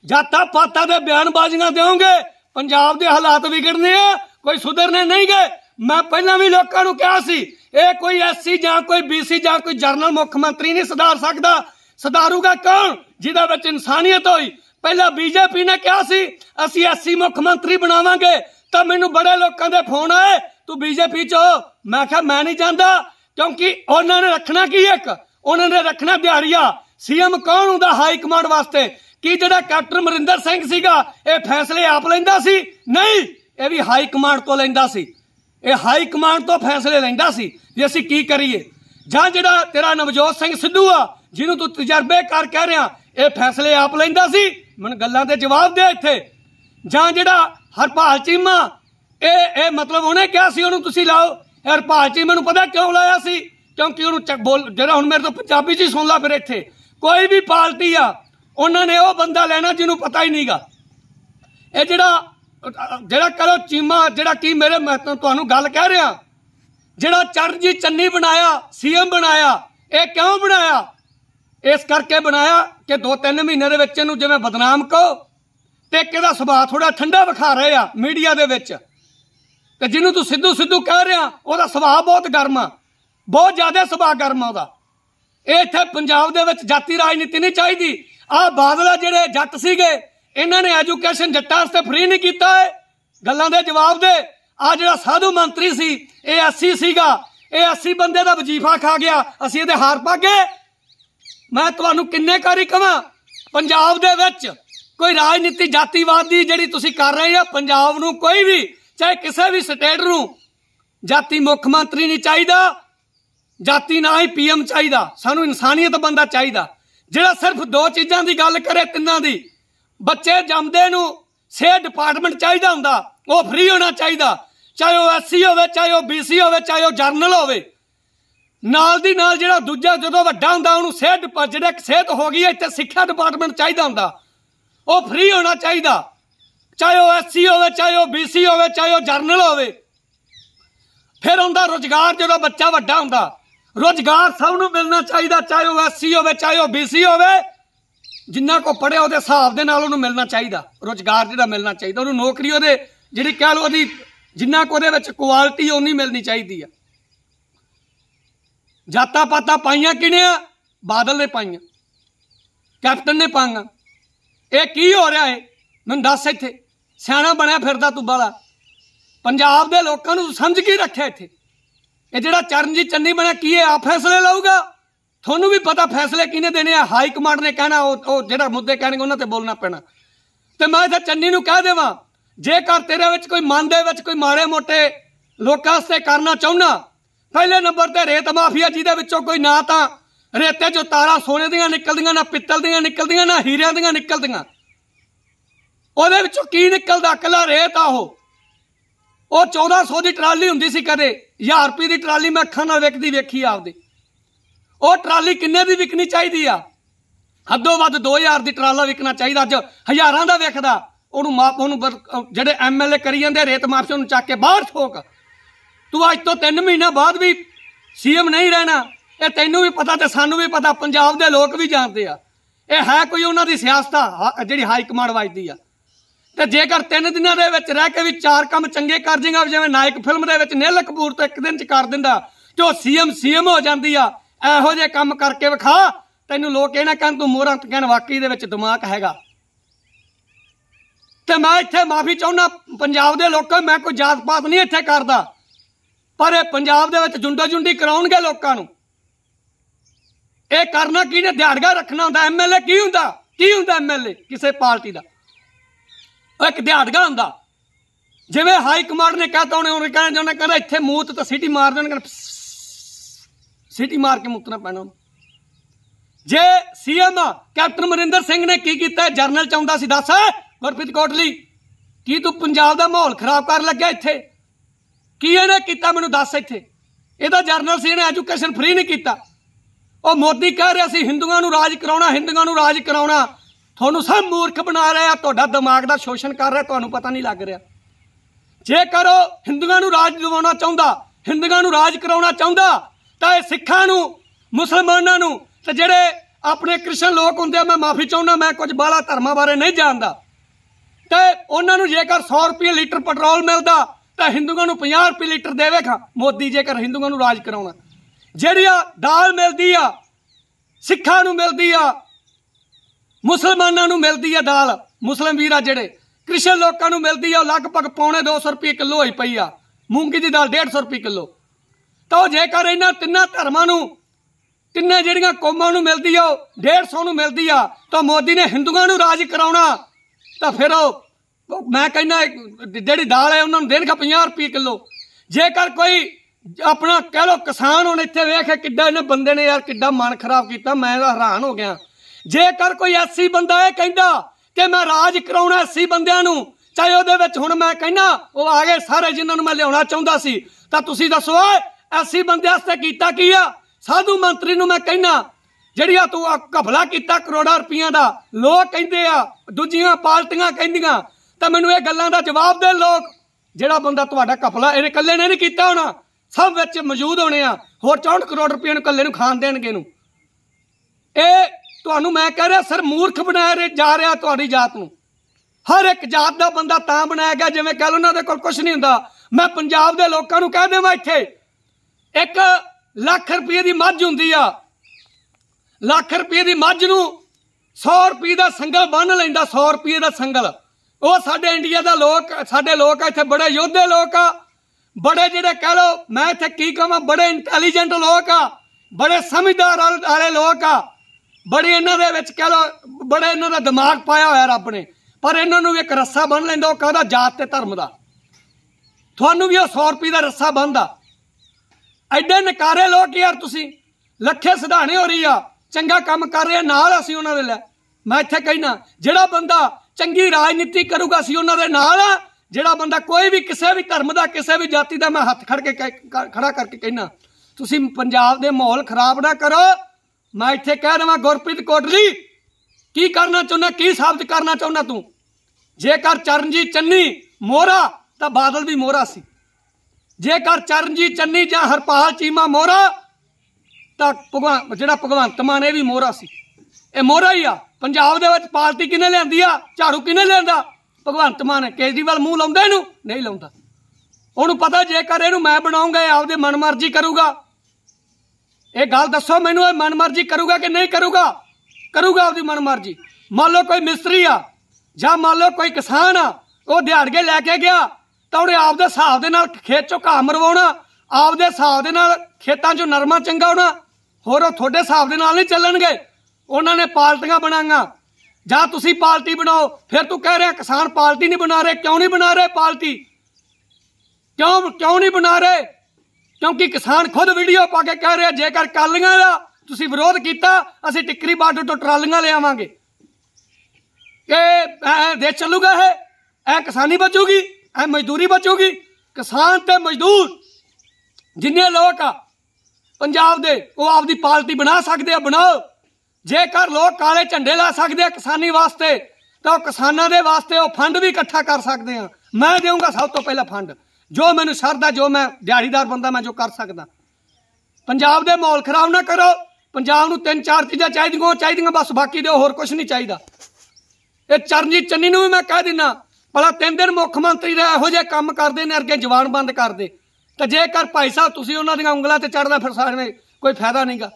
ਜਾਤਾਂ ਪਾਤਾਂ ਦੇ ਬਿਆਨਬਾਜ਼ੀਆਂ ਦੇਵੋਗੇ ਪੰਜਾਬ ਦੇ ਹਾਲਾਤ ਵਿਗੜਨੇ ਆ ਕੋਈ ਸੁਧਰਨੇ ਨਹੀਂ ਗਏ ਮੈਂ ਪਹਿਲਾਂ ਵੀ ਲੋਕਾਂ ਨੂੰ ਕਿਹਾ ਸੀ ਇਹ ਕੋਈ ਐਸਸੀ ਜਾਂ ਕੋਈ ਬੀਸੀ ਜਾਂ ਕੋਈ ਜਰਨਲ ਮੁੱਖ ਮੰਤਰੀ ਨਹੀਂ ਸੁਧਾਰ ਸਕਦਾ ਸੁਧਾਰੂਗਾ ਕੌਣ ਜਿਹਦਾ ਵਿੱਚ ਇਨਸਾਨੀਅਤ ਹੋਈ ਪਹਿਲਾਂ ਬੀਜੇਪੀ ਨੇ ਕਿਹਾ ਸੀ ਅਸੀਂ ਐਸਸੀ ਮੁੱਖ ਮੰਤਰੀ ਬਣਾਵਾਂਗੇ ਤਾਂ ਮੈਨੂੰ ਬੜੇ ਲੋਕਾਂ ਦੇ ਫੋਨ ਆਏ ਤੂੰ ਬੀਜੇਪੀ ਚ ਮੈਂ ਕਿਹਾ ਮੈਂ ਨਹੀਂ ਜਾਂਦਾ ਕਿਉਂਕਿ ਉਹਨਾਂ ਨੇ ਰੱਖਣਾ ਕੀ ਇੱਕ ਉਹਨਾਂ ਨੇ ਰੱਖਣਾ ਦਿਹਾੜੀਆ ਸੀਐਮ ਕੌਣ ਹੁੰਦਾ ਹਾਈ ਕਮਾਂਡ ਵਾਸਤੇ ਕਿ ਜਿਹੜਾ ਕੈਪਟਨ ਮਰਿੰਦਰ ਸਿੰਘ ਸੀਗਾ ਇਹ ਫੈਸਲੇ ਆਪ ਲੈਂਦਾ ਸੀ ਨਹੀਂ ਇਹ ਵੀ ਹਾਈ ਕਮਾਂਡ ਤੋਂ ਲੈਂਦਾ ਸੀ ਇਹ ਹਾਈ ਕਮਾਂਡ ਤੋਂ ਫੈਸਲੇ ਲੈਂਦਾ ਸੀ ਵੀ ਅਸੀਂ ਕੀ ਕਰੀਏ ਜਾਂ ਜਿਹੜਾ ਤੇਰਾ ਨਵਜੋਤ ਸਿੰਘ ਸਿੱਧੂ ਆ ਜਿਹਨੂੰ ਤੂੰ ਤਜਰਬੇਕਾਰ ਕਹਿ ਰਿਹਾ ਇਹ ਫੈਸਲੇ ਆਪ ਲੈਂਦਾ ਸੀ ਮਨ ਗੱਲਾਂ ਤੇ ਜਵਾਬ ਦੇ ਇੱਥੇ ਜਾਂ ਜਿਹੜਾ ਹਰਪਾਲ ਚੀਮਾ ਇਹ ਇਹ ਮਤਲਬ ਉਹਨੇ ਕਿਹਾ ਸੀ ਉਹਨੂੰ ਤੁਸੀਂ ਲਾਓ ਹਰਪਾਲ ਚੀਮਾ ਨੂੰ ਪਤਾ ਕਿਉਂ ਲਾਇਆ ਸੀ ਕਿਉਂਕਿ ਉਹਨੂੰ ਜਿਹੜਾ ਹੁਣ ਮੇਰੇ ਤੋਂ ਪੰਜਾਬੀ ਚ ਸੁਣ ਲਾ ਫਿਰ ਇੱਥੇ ਕੋਈ ਵੀ ਪਾਰਟੀ ਆ ਉਹਨਾਂ ਨੇ ਉਹ ਬੰਦਾ ਲੈਣਾ ਜਿਹਨੂੰ ਪਤਾ ਹੀ ਨਹੀਂਗਾ ਇਹ ਜਿਹੜਾ ਜਿਹੜਾ ਕਹੋ ਚੀਮਾ ਜਿਹੜਾ ਕੀ ਮੇਰੇ ਮੈਂ ਤੁਹਾਨੂੰ ਗੱਲ ਕਹਿ ਰਿਹਾ ਜਿਹੜਾ ਚਰਨਜੀਤ ਚੰਨੀ ਬਣਾਇਆ ਸੀਐਮ ਬਣਾਇਆ ਇਹ ਕਿਉਂ ਬਣਾਇਆ ਇਸ ਕਰਕੇ ਬਣਾਇਆ ਕਿ 2-3 ਮਹੀਨੇ ਦੇ ਵਿੱਚ ਇਹਨੂੰ ਜਿਵੇਂ ਬਦਨਾਮ ਕਹੋ ਤੇ ਕਿਹਦਾ ਸੁਭਾਅ ਥੋੜਾ ਠੰਡਾ ਵਿਖਾ ਰਹੇ ਆ ਮੀਡੀਆ ਦੇ ਵਿੱਚ ਤੇ ਜਿਹਨੂੰ ਤੂੰ ਸਿੱਧੂ ਸਿੱਧੂ ਕਹਿ ਰਿਹਾ ਉਹਦਾ ਸੁਭਾਅ ਬਹੁਤ ਗਰਮ ਆ ਬਹੁਤ ਜ਼ਿਆਦਾ ਸੁਭਾਅ ਗਰਮ ਆ ਉਹਦਾ ਇਹ ਇੱਥੇ ਪੰਜਾਬ ਦੇ ਵਿੱਚ ਜਾਤੀ ਰਾਜਨੀਤੀ ਨਹੀਂ ਚਾਹੀਦੀ ਆ ਬਾਦਲਾ ਜਿਹੜੇ ਜੱਟ ਸੀਗੇ ਇਹਨਾਂ ਨੇ ਐਜੂਕੇਸ਼ਨ ਜੱਟਾਂ ਵਾਸਤੇ ਫ੍ਰੀ ਨਹੀਂ ਕੀਤਾ ਹੈ ਗੱਲਾਂ ਦੇ ਜਵਾਬ ਦੇ ਆ ਜਿਹੜਾ ਸਾਧੂ ਮੰਤਰੀ ਸੀ ਇਹ ਅਸੀਂ ਸੀਗਾ ਇਹ 80 ਬੰਦੇ ਦਾ ਵਜੀਫਾ ਖਾ ਗਿਆ ਅਸੀਂ ਇਹਦੇ ਹਾਰ ਪਾਗੇ ਮੈਂ ਤੁਹਾਨੂੰ ਕਿੰਨੇ ਕਾਰੀ ਕਵਾਂ ਪੰਜਾਬ ਦੇ ਵਿੱਚ ਕੋਈ ਰਾਜਨੀਤੀ ਜਾਤੀਵਾਦ ਦੀ ਜਿਹੜੀ ਤੁਸੀਂ ਕਰ ਰਹੇ ਆ ਪੰਜਾਬ ਨੂੰ ਕੋਈ ਵੀ ਚਾਹੇ ਕਿਸੇ ਵੀ ਸਟੇਟ ਨੂੰ ਜਾਤੀ ਮੁੱਖ ਮੰਤਰੀ ਨਹੀਂ ਚਾਹੀਦਾ ਜਾਤੀ ਨਾ ਹੀ ਪੀਐਮ ਚਾਹੀਦਾ ਸਾਨੂੰ ਇਨਸਾਨੀਅਤ ਬੰਦਾ ਚਾਹੀਦਾ ਜਿਹੜਾ ਸਿਰਫ ਦੋ ਚੀਜ਼ਾਂ ਦੀ ਗੱਲ ਕਰੇ ਤਿੰਨਾਂ ਦੀ ਬੱਚੇ ਜੰਮਦੇ ਨੂੰ ਸਿਹਤ ਡਿਪਾਰਟਮੈਂਟ ਚਾਹੀਦਾ ਹੁੰਦਾ ਉਹ ਫ੍ਰੀ ਹੋਣਾ ਚਾਹੀਦਾ ਚਾਹੇ ਉਹ ਐਸਸੀ ਹੋਵੇ ਚਾਹੇ ਉਹ ਬੀਸੀ ਹੋਵੇ ਚਾਹੇ ਉਹ ਜਰਨਲ ਹੋਵੇ ਨਾਲ ਦੀ ਨਾਲ ਜਿਹੜਾ ਦੂਜਾ ਜਦੋਂ ਵੱਡਾ ਹੁੰਦਾ ਉਹਨੂੰ ਸਿਹਤ ਜਿਹੜਾ ਇੱਕ ਸਿਹਤ ਹੋ ਗਈ ਇੱਥੇ ਸਿੱਖਿਆ ਡਿਪਾਰਟਮੈਂਟ ਚਾਹੀਦਾ ਹੁੰਦਾ ਉਹ ਫ੍ਰੀ ਹੋਣਾ ਚਾਹੀਦਾ ਚਾਹੇ ਉਹ ਐਸਸੀ ਹੋਵੇ ਚਾਹੇ ਉਹ ਬੀਸੀ ਹੋਵੇ ਚਾਹੇ ਉਹ ਜਰਨਲ ਹੋਵੇ ਫਿਰ ਹੁੰਦਾ ਰੋਜ਼ਗਾਰ ਜਦੋਂ ਬੱਚਾ ਵੱਡਾ ਹੁੰਦਾ ਰੋਜ਼ਗਾਰ ਸਭ ਨੂੰ ਮਿਲਣਾ ਚਾਹੀਦਾ ਚਾਹੇ ਉਹ ਐਸਸੀ ਹੋਵੇ ਚਾਹੇ ਉਹ ਬੀਸੀ ਹੋਵੇ ਜਿੰਨਾ ਕੋ ਪੜਿਆ ਉਹਦੇ ਹਿਸਾਬ ਦੇ ਨਾਲ ਉਹਨੂੰ ਮਿਲਣਾ ਚਾਹੀਦਾ ਰੋਜ਼ਗਾਰ ਜਿਹੜਾ ਮਿਲਣਾ ਚਾਹੀਦਾ ਉਹਨੂੰ ਨੌਕਰੀ ਉਹਦੇ ਜਿਹੜੀ ਕਹਿ ਲੋ ਉਹਦੀ ਜਿੰਨਾ ਕੋ ਉਹਦੇ ਵਿੱਚ ਕੁਆਲਿਟੀ ਉਨੀ ਮਿਲਣੀ ਚਾਹੀਦੀ ਆ ਜਾਤਾਂ ਪਾਤਾਂ ਪਾਈਆਂ ਕਿਨੇ ਆ ਬਾਦਲ ਨੇ ਪਾਈਆਂ ਕੈਪਟਨ ਨੇ ਪਾਈਆਂ ਇਹ ਕੀ ਹੋ ਰਿਹਾ ਏ ਮੈਨੂੰ ਦੱਸ ਇੱਥੇ ਸਿਆਣਾ ਬਣਿਆ ਫਿਰਦਾ ਤੂੰ ਬਾਲਾ ਪੰਜਾਬ ਦੇ ਲੋਕਾਂ ਨੂੰ ਸਮਝ ਕੀ ਰੱਖਿਆ ਇੱਥੇ ਇਹ ਜਿਹੜਾ ਚਰਨਜੀਤ ਚੰਨੀ ਬਣਿਆ ਕੀ ਇਹ ਆ ਫੈਸਲੇ ਲਾਊਗਾ ਤੁਹਾਨੂੰ ਵੀ ਪਤਾ ਫੈਸਲੇ ਕਿਹਨੇ ਦੇਣੇ ਆ ਹਾਈ ਕਮਾਂਡ ਨੇ ਕਹਿਣਾ ਉਹ ਜਿਹੜਾ ਮੁੱਦੇ ਕਹਿਣਗੇ ਉਹਨਾਂ ਤੇ ਬੋਲਣਾ ਪੈਣਾ ਤੇ ਮੈਂ ਤਾਂ ਚੰਨੀ ਨੂੰ ਕਹਿ ਦੇਵਾਂ ਜੇਕਰ ਤੇਰੇ ਵਿੱਚ ਕੋਈ ਮਨ ਦੇ ਵਿੱਚ ਕੋਈ ਮਾਰੇ ਮੋਟੇ ਲੋਕਾਂ ਸੇ ਕਰਨਾ ਚਾਹੁੰਨਾ ਪਹਿਲੇ ਨੰਬਰ ਤੇ ਰੇਤ ਮਾਫੀਆ ਜਿਹਦੇ ਵਿੱਚੋਂ ਕੋਈ ਨਾ ਤਾਂ ਰੇਤੇ ਚੋਂ ਤਾਰਾ ਸੋਨੇ ਦੀਆਂ ਨਿਕਲਦੀਆਂ ਨਾ ਪਿੱਤਲ ਦੀਆਂ ਨਿਕਲਦੀਆਂ ਨਾ ਹੀਰਿਆਂ ਦੀਆਂ ਨਿਕਲਦੀਆਂ ਉਹਦੇ ਵਿੱਚੋਂ ਕੀ ਨਿਕਲਦਾ ਕੱਲਾ ਰੇਤ ਆ ਉਹ ਉਹ 1400 ਦੀ ਟਰਾਲੀ ਹੁੰਦੀ ਸੀ ਕਦੇ 1000 ਰੁਪਏ ਦੀ ਟਰਾਲੀ ਮੈਂ ਅੱਖਾਂ ਨਾਲ ਵੇਖਦੀ ਵੇਖੀ ਆਪਦੀ ਉਹ ਟਰਾਲੀ ਕਿੰਨੇ ਦੀ ਵਿਕਣੀ ਚਾਹੀਦੀ ਆ ਹੱਦੋਂ ਵੱਧ 2000 ਦੀ ਟਰਾਲਾ ਵਿਕਣਾ ਚਾਹੀਦਾ ਅੱਜ ਹਜ਼ਾਰਾਂ ਦਾ ਵੇਖਦਾ ਉਹਨੂੰ ਮਾਪ ਉਹਨੂੰ ਜਿਹੜੇ ਐਮਐਲਏ ਕਰੀ ਜਾਂਦੇ ਰੇਤ ਮਾਫੀ ਨੂੰ ਚੱਕ ਕੇ ਬਾਹਰ ਠੋਕ ਤੂੰ ਅੱਜ ਤੋਂ 3 ਮਹੀਨੇ ਬਾਅਦ ਵੀ ਸੀਐਮ ਨਹੀਂ ਰਹਿਣਾ ਇਹ ਤੈਨੂੰ ਵੀ ਪਤਾ ਤੇ ਸਾਨੂੰ ਵੀ ਪਤਾ ਪੰਜਾਬ ਦੇ ਲੋਕ ਵੀ ਜਾਣਦੇ ਆ ਇਹ ਹੈ ਕੋਈ ਉਹਨਾਂ ਦੀ ਸਿਆਸਤ ਜਿਹੜੀ ਹਾਈ ਕਮਾਂਡ ਵਜਦੀ ਆ ਤੇ ਜੇਕਰ 3 ਦਿਨਾਂ ਦੇ ਵਿੱਚ ਰਹਿ ਕੇ ਵੀ ਚਾਰ ਕੰਮ ਚੰਗੇ ਕਰ ਜੇਗਾ ਜਿਵੇਂ ਨਾਇਕ ਫਿਲਮ ਦੇ ਵਿੱਚ ਨੀਲ ਕਪੂਰ ਤੋਂ ਇੱਕ ਦਿਨ ਚ ਕਰ ਦਿੰਦਾ ਤੇ ਉਹ ਸੀਐਮ ਸੀਐਮ ਹੋ ਜਾਂਦੀ ਆ ਇਹੋ ਜੇ ਕੰਮ ਕਰਕੇ ਵਿਖਾ ਤੈਨੂੰ ਲੋਕ ਇਹ ਨਾ ਕਹਿਣ ਤੂੰ ਮੋਹਰਾਂ ਕਹਿਣ ਵਾਕਈ ਦੇ ਵਿੱਚ ਦਿਮਾਗ ਹੈਗਾ ਤੇ ਮੈਂ ਇੱਥੇ ਮਾਫੀ ਚਾਹੁੰਦਾ ਪੰਜਾਬ ਦੇ ਲੋਕਾਂ ਮੈਂ ਕੋਈ ਜਾਤ ਪਾਤ ਨਹੀਂ ਇੱਥੇ ਕਰਦਾ ਪਰ ਇਹ ਪੰਜਾਬ ਦੇ ਵਿੱਚ ਜੁੰਡਾ ਜੁੰਡੀ ਕਰਾਉਣਗੇ ਲੋਕਾਂ ਨੂੰ ਇਹ ਕਰਨਾ ਕੀ ਨੇ ਦਿਹਾੜਗਾ ਰੱਖਣਾ ਹੁੰਦਾ ਐਮਐਲਏ ਕੀ ਹੁੰਦਾ ਕੀ ਹੁੰਦਾ ਐਮਐਲਏ ਕਿਸੇ ਪਾਰਟੀ ਦਾ ਉਹ ਇੱਕ ਦਿਹਾੜਗਾ ਹੁੰਦਾ ਜਿਵੇਂ ਹਾਈ ਕਮਾਂਡ ਨੇ ਕਹਤਾ ਉਹਨੇ ਉਹਨੇ ਕਹਿੰਦਾ ਉਹਨੇ ਕਹਿੰਦਾ ਇੱਥੇ ਮੂਤ ਤਾਂ ਸਿਟੀ ਮਾਰ ਦੇਣ ਸਿਟੀ ਮਾਰ ਕੇ ਮੁਕਤਣਾ ਪੈਣਾ ਜੇ ਸੀਐਮ ਕੈਪਟਨ ਮਰਿੰਦਰ ਸਿੰਘ ਨੇ ਕੀ ਕੀਤਾ ਜਰਨਲ ਚਾਹੁੰਦਾ ਸੀ ਦੱਸ ਗੁਰਪ੍ਰੀਤ ਕੋਟਲੀ ਕੀ ਤੂੰ ਪੰਜਾਬ ਦਾ ਮਾਹੌਲ ਖਰਾਬ ਕਰਨ ਲੱਗਿਆ ਇੱਥੇ ਕੀ ਇਹਨੇ ਕੀਤਾ ਮੈਨੂੰ ਦੱਸ ਇੱਥੇ ਇਹਦਾ ਜਰਨਲ ਸੀ ਇਹਨੇ ਐਜੂਕੇਸ਼ਨ ਫ੍ਰੀ ਨਹੀਂ ਕੀਤਾ ਉਹ ਮੋਦੀ ਕਹਿ ਰਿਹਾ ਸੀ ਹਿੰਦੂਆਂ ਨੂੰ ਰਾਜ ਕਰਾਉਣਾ ਹਿੰਦੂਆਂ ਨੂੰ ਰਾਜ ਕਰਾਉਣਾ ਤੁਹਾਨੂੰ ਸਭ ਮੂਰਖ ਬਣਾ ਰਿਹਾ ਤੁਹਾਡਾ ਦਿਮਾਗ ਦਾ ਸ਼ੋਸ਼ਣ ਕਰ ਰਿਹਾ ਤੁਹਾਨੂੰ ਪਤਾ ਨਹੀਂ ਲੱਗ ਰਿਹਾ ਜੇ ਕਰੋ ਹਿੰਦੂਆਂ ਨੂੰ ਰਾਜ ਦਿਵਾਉਣਾ ਚਾਹੁੰਦਾ ਹਿੰਦੂਆਂ ਨੂੰ ਰਾਜ ਕਰਾਉਣਾ ਚਾਹੁੰਦਾ ਤਾਂ ਇਹ ਸਿੱਖਾਂ ਨੂੰ ਮੁਸਲਮਾਨਾਂ ਨੂੰ ਤੇ ਜਿਹੜੇ ਆਪਣੇ ਕ੍ਰਿਸ਼ਨ ਲੋਕ ਹੁੰਦੇ ਆ ਮੈਂ ਮਾਫੀ ਚਾਹੁੰਦਾ ਮੈਂ ਕੁਝ ਬਾਲਾ ਧਰਮਾਂ ਬਾਰੇ ਨਹੀਂ ਜਾਣਦਾ ਤੇ ਉਹਨਾਂ ਨੂੰ ਜੇਕਰ 100 ਰੁਪਏ ਲੀਟਰ ਪੈਟਰੋਲ ਮਿਲਦਾ ਤਾਂ ਹਿੰਦੂਆਂ ਨੂੰ 50 ਰੁਪਏ ਲੀਟਰ ਦੇਵੇਗਾ ਮੋਦੀ ਜੇਕਰ ਹਿੰਦੂਆਂ ਨੂੰ ਰਾਜ ਕਰਾਉਣਾ ਜਿਹੜੀ ਆ ਦਾਲ ਮਿਲਦੀ ਆ ਸਿੱਖਾਂ ਨੂੰ ਮਿਲਦੀ ਆ ਮੁਸਲਮਾਨਾਂ ਨੂੰ ਮਿਲਦੀ ਆ ਦਾਲ ਮੁਸਲਮ ਵੀਰ ਆ ਜਿਹੜੇ ਕ੍ਰਿਸ਼ਨ ਲੋਕਾਂ ਨੂੰ ਮਿਲਦੀ ਆ ਲਗਭਗ ਪੌਣੇ 200 ਰੁਪਏ ਕਿਲੋ ਹੀ ਪਈ ਆ ਮੂੰਗੀ ਦੀ ਦਾਲ 150 ਰੁਪਏ ਕਿਲੋ ਤਾਂ ਜੇਕਰ ਇਹਨਾਂ ਤਿੰਨਾਂ ਧਰਮਾਂ ਨੂੰ ਤਿੰਨੇ ਜਿਹੜੀਆਂ ਕੌਮਾਂ ਨੂੰ ਮਿਲਦੀ ਆ 150 ਨੂੰ ਮਿਲਦੀ ਆ ਤਾਂ ਮੋਦੀ ਨੇ ਹਿੰਦੂਆਂ ਨੂੰ ਰਾਜ ਕਰਾਉਣਾ ਤਾਂ ਫਿਰ ਉਹ ਮੈਂ ਕਹਿੰਦਾ ਜਿਹੜੀ ਦਾਲ ਹੈ ਉਹਨਾਂ ਨੂੰ ਦੇਣਗਾ 50 ਰੁਪਏ ਕਿਲੋ ਜੇਕਰ ਕੋਈ ਆਪਣਾ ਕਹਿ ਲੋ ਕਿਸਾਨ ਹੁਣ ਇੱਥੇ ਵੇਖ ਕਿੱਡਾ ਇਹਨੇ ਬੰਦੇ ਨੇ ਯਾਰ ਕਿੱਡਾ ਮਨ ਖਰਾਬ ਕੀਤਾ ਮੈਂ ਤਾਂ ਹੈਰਾਨ ਹੋ ਗਿਆ ਜੇਕਰ ਕੋਈ ਐਸੀ ਬੰਦਾ ਇਹ ਕਹਿੰਦਾ ਕਿ ਮੈਂ ਰਾਜ ਕਰਾਉਣਾ ਐਸੀ ਬੰਦਿਆਂ ਨੂੰ ਚਾਹੇ ਉਹਦੇ ਵਿੱਚ ਹੁਣ ਮੈਂ ਕਹਿਣਾ ਉਹ ਆ ਗਏ ਸਾਰੇ ਜਿਨ੍ਹਾਂ ਨੂੰ ਮੈਂ ਲਿਆਉਣਾ ਚਾਹੁੰਦਾ ਸੀ ਤਾਂ ਤੁਸੀਂ ਦੱਸੋ ਐਸੀ ਬੰਦੇ ਵਾਸਤੇ ਕੀਤਾ ਕੀ ਆ ਸਾਧੂ ਮੰਤਰੀ ਨੂੰ ਮੈਂ ਕਹਿਣਾ ਜਿਹੜੀਆਂ ਤੂੰ ਘਫਲਾ ਕੀਤਾ ਕਰੋੜਾਂ ਰੁਪਈਆਂ ਦਾ ਲੋਕ ਕਹਿੰਦੇ ਆ ਦੂਜੀਆਂ ਪਾਰਟੀਆਂ ਕਹਿੰਦੀਆਂ ਤਾਂ ਮੈਨੂੰ ਇਹ ਗੱਲਾਂ ਦਾ ਜਵਾਬ ਦੇ ਲੋਕ ਜਿਹੜਾ ਬੰਦਾ ਤੁਹਾਡਾ ਘਫਲਾ ਇਹਨੇ ਇਕੱਲੇ ਨੇ ਨਹੀਂ ਕੀਤਾ ਹੋਣਾ ਸਭ ਵਿੱਚ ਮੌਜੂਦ ਹੋਣੇ ਆ ਹੋਰ 64 ਕਰੋੜ ਰੁਪਏ ਨੂੰ ਇਕੱਲੇ ਨੂੰ ਖਾਣ ਦੇਣਗੇ ਨੂੰ ਇਹ ਤੁਹਾਨੂੰ ਮੈਂ ਕਹਿ ਰਿਹਾ ਸਰ ਮੂਰਖ ਬਣਾ ਰਹੇ ਜਾ ਰਿਹਾ ਤੁਹਾਡੀ ਜਾਤ ਨੂੰ ਹਰ ਇੱਕ ਜਾਤ ਦਾ ਬੰਦਾ ਤਾਂ ਬਣਾਇਆ ਗਿਆ ਜਿਵੇਂ ਕੱਲ ਉਹਨਾਂ ਦੇ ਕੋਲ ਕੁਝ ਨਹੀਂ ਹੁੰਦਾ ਮੈਂ ਪੰਜਾਬ ਦੇ ਲੋਕਾਂ ਨੂੰ ਕਹਿ ਦੇਵਾਂ ਇੱਥੇ ਇੱਕ ਲੱਖ ਰੁਪਏ ਦੀ ਮੱਝ ਹੁੰਦੀ ਆ ਲੱਖ ਰੁਪਏ ਦੀ ਮੱਝ ਨੂੰ 100 ਰੁਪਏ ਦਾ ਸੰਗਲ ਬੰਨ ਲੈਂਦਾ 100 ਰੁਪਏ ਦਾ ਸੰਗਲ ਉਹ ਸਾਡੇ ਇੰਡੀਆ ਦਾ ਲੋਕ ਸਾਡੇ ਲੋਕ ਇੱਥੇ ਬੜੇ ਯੋਧੇ ਲੋਕ ਆ ਬੜੇ ਜਿਹੜੇ ਕਹ ਲੋ ਮੈਂ ਇੱਥੇ ਕੀ ਕਹਾਂ ਬੜੇ ਇੰਟੈਲੀਜੈਂਟ ਲੋਕ ਆ ਬੜੇ ਸਮਝਦਾਰ ਵਾਲੇ ਲੋਕ ਆ ਬੜੇ ਇਹਨਾਂ ਦੇ ਵਿੱਚ ਕਹਿ ਲੋ ਬੜੇ ਇਹਨਾਂ ਦਾ ਦਿਮਾਗ ਪਾਇਆ ਹੋਇਆ ਰੱਬ ਨੇ ਪਰ ਇਹਨਾਂ ਨੂੰ ਵੀ ਇੱਕ ਰੱਸਾ ਬੰਨ ਲੈਂਦਾ ਉਹ ਕਹਦਾ ਜਾਤ ਤੇ ਧਰਮ ਦਾ ਤੁਹਾਨੂੰ ਵੀ ਉਹ 100 ਰੁਪਏ ਦਾ ਰੱਸਾ ਬੰਨਦਾ ਐਡੇ ਨਕਾਰੇ ਲੋਕ ਯਾਰ ਤੁਸੀਂ ਲੱਖੇ ਸਿਧਾਣੇ ਹੋ ਰਹੀ ਆ ਚੰਗਾ ਕੰਮ ਕਰ ਰਹੇ ਨਾਲ ਅਸੀਂ ਉਹਨਾਂ ਦੇ ਲੈ ਮੈਂ ਇੱਥੇ ਕਹਿਣਾ ਜਿਹੜਾ ਬੰਦਾ ਚੰਗੀ ਰਾਜਨੀਤੀ ਕਰੂਗਾ ਅਸੀਂ ਉਹਨਾਂ ਦੇ ਨਾਲ ਜਿਹੜਾ ਬੰਦਾ ਕੋਈ ਵੀ ਕਿਸੇ ਵੀ ਧਰਮ ਦਾ ਕਿਸੇ ਵੀ ਜਾਤੀ ਦਾ ਮੈਂ ਹੱਥ ਖੜ ਕੇ ਖੜਾ ਕਰਕੇ ਕਹਿਣਾ ਤੁਸੀਂ ਪੰਜਾਬ ਦੇ ਮਾਹੌਲ ਖਰਾਬ ਨਾ ਕਰੋ ਮੈਂ ਇੱਥੇ ਕਹਿ ਦਵਾਂ ਗੁਰਪ੍ਰੀਤ ਕੋਟਲੀ ਕੀ ਕਰਨਾ ਚਾਹੁੰਦਾ ਕੀ ਸਾਬਤ ਕਰਨਾ ਚਾਹੁੰਦਾ ਤੂੰ ਜੇਕਰ ਚਰਨਜੀਤ ਚੰਨੀ ਮੋਰਾ ਤਾਂ ਬਾਦਲ ਵੀ ਮੋਰਾ ਸੀ ਜੇਕਰ ਚਰਨਜੀਤ ਚੰਨੀ ਜਾਂ ਹਰਪਾਲ ਚੀਮਾ ਮੋਰਾ ਤਾਂ ਭਗਵਾਨ ਜਿਹੜਾ ਭਗਵੰਤ ਮਾਨ ਇਹ ਵੀ ਮੋਰਾ ਸੀ ਇਹ ਮੋਰਾ ਹੀ ਆ ਪੰਜਾਬ ਦੇ ਵਿੱਚ ਪਾਰਟੀ ਕਿਨੇ ਲੈਂਦੀ ਆ ਝਾੜੂ ਕਿਨੇ ਲੈਂਦਾ ਭਗਵੰਤ ਮਾਨ ਕੇਜਰੀਵਾਲ ਮੂੰਹ ਲਾਉਂਦਾ ਇਹਨੂੰ ਨਹੀਂ ਲਾਉਂਦਾ ਉਹਨੂੰ ਪਤਾ ਜੇਕਰ ਇਹਨੂੰ ਮੈਂ ਬਣਾਉਂਗਾ ਇਹ ਆਪਦੇ ਮਨਮਰਜ਼ੀ ਕਰੂਗਾ ਇਹ ਗੱਲ ਦੱਸੋ ਮੈਨੂੰ ਇਹ ਮਨਮਰਜ਼ੀ ਕਰੂਗਾ ਕਿ ਨਹੀਂ ਕਰੂਗਾ ਕਰੂਗਾ ਆਪਦੀ ਮਨਮਰਜ਼ੀ ਮੰਨ ਲਓ ਕੋਈ ਮਿਸਤਰੀ ਆ ਜਾਂ ਮੰਨ ਲਓ ਕੋਈ ਕਿਸਾਨ ਆ ਉਹ ਦਿਹਾੜਗੇ ਲੈ ਕੇ ਗਿਆ ਤਾਂ ਉਹਨੇ ਆਪਦੇ ਹਿਸਾਬ ਦੇ ਨਾਲ ਖੇਤ ਚੋਂ ਘਾਹ ਮਰਵਾਉਣਾ ਆਪਦੇ ਹਿਸਾਬ ਦੇ ਨਾਲ ਖੇਤਾਂ 'ਚੋਂ ਨਰਮਾ ਚੰਗਾ ਹੋਣਾ ਹੋਰ ਉਹ ਤੁਹਾਡੇ ਹਿਸਾਬ ਦੇ ਨਾਲ ਨਹੀਂ ਚੱਲਣਗੇ ਉਹਨਾਂ ਨੇ ਪਾਰਟੀਆਂ ਬਣਾਈਆਂ ਜਾਂ ਤੁਸੀਂ ਪਾਰਟੀ ਬਣਾਓ ਫਿਰ ਤੂੰ ਕਹਿ ਰਿਹਾ ਕਿਸਾਨ ਪਾਰਟੀ ਨਹੀਂ ਬਣਾ ਰਹੇ ਕਿਉਂ ਨਹੀਂ ਬਣਾ ਰਹੇ ਪਾਰਟੀ ਕਿਉਂ ਕਿਉਂ ਨਹੀਂ ਬਣਾ ਰਹੇ ਕਿਉਂਕਿ ਕਿਸਾਨ ਖੁਦ ਵੀਡੀਓ ਪਾ ਕੇ ਕਹਿ ਰਿਹਾ ਜੇਕਰ ਕਾਲੀਆਂ ਦਾ ਤੁਸੀਂ ਵਿਰੋਧ ਕੀਤਾ ਅਸੀਂ ਟਿੱਕਰੀ ਬਾਰਡਰ ਤੋਂ ਟਰਾਲੀਆਂ ਲਿਆਵਾਂਗੇ ਇਹ ਦੇ ਚੱਲੂਗਾ ਇਹ ਇਹ ਕਿਸਾਨੀ ਬਚੂਗੀ ਇਹ ਮਜ਼ਦੂਰੀ ਬਚੂਗੀ ਕਿਸਾਨ ਤੇ ਮਜ਼ਦੂਰ ਜਿੰਨੇ ਲੋਕ ਆ ਪੰਜਾਬ ਦੇ ਉਹ ਆਪਦੀ ਪਾਰਟੀ ਬਣਾ ਸਕਦੇ ਆ ਬਣਾਓ ਜੇਕਰ ਲੋਕ ਕਾਲੇ ਝੰਡੇ ਲਾ ਸਕਦੇ ਆ ਕਿਸਾਨੀ ਵਾਸਤੇ ਤਾਂ ਕਿਸਾਨਾਂ ਦੇ ਵਾਸਤੇ ਉਹ ਫੰਡ ਵੀ ਇਕੱਠਾ ਕਰ ਸਕਦੇ ਆ ਮੈਂ ਦੇਵਾਂਗਾ ਸਭ ਤੋਂ ਪਹਿਲਾਂ ਫੰਡ ਜੋ ਮੈਨੂੰ ਸਰਦਾ ਜੋ ਮੈਂ ਦਿਹਾੜੀਦਾਰ ਬੰਦਾ ਮੈਂ ਜੋ ਕਰ ਸਕਦਾ ਪੰਜਾਬ ਦੇ ਮਾਹੌਲ ਖਰਾਬ ਨਾ ਕਰੋ ਪੰਜਾਬ ਨੂੰ ਤਿੰਨ ਚਾਰ ਚੀਜ਼ਾਂ ਚਾਹੀਦੀਆਂ ਚਾਹੀਦੀਆਂ ਬਸ ਬਾਕੀ ਦੇ ਹੋਰ ਕੁਝ ਨਹੀਂ ਚਾਹੀਦਾ ਇਹ ਚਰਨਜੀਤ ਚੰਨੀ ਨੂੰ ਵੀ ਮੈਂ ਕਹਿ ਦਿੰਨਾ ਭਲਾ ਤਿੰਨ ਦਿਨ ਮੁੱਖ ਮੰਤਰੀ ਦਾ ਇਹੋ ਜਿਹਾ ਕੰਮ ਕਰਦੇ ਨੇ ਅਰਗੇ ਜਵਾਨ ਬੰਦ ਕਰਦੇ ਤਾਂ ਜੇਕਰ ਭਾਈ ਸਾਹਿਬ ਤੁਸੀਂ ਉਹਨਾਂ ਦੀਆਂ ਉਂਗਲਾਂ ਤੇ ਚੜਦਾ ਫਿਰ ਸਾਰੇ ਕੋਈ ਫਾਇਦਾ ਨਹੀਂਗਾ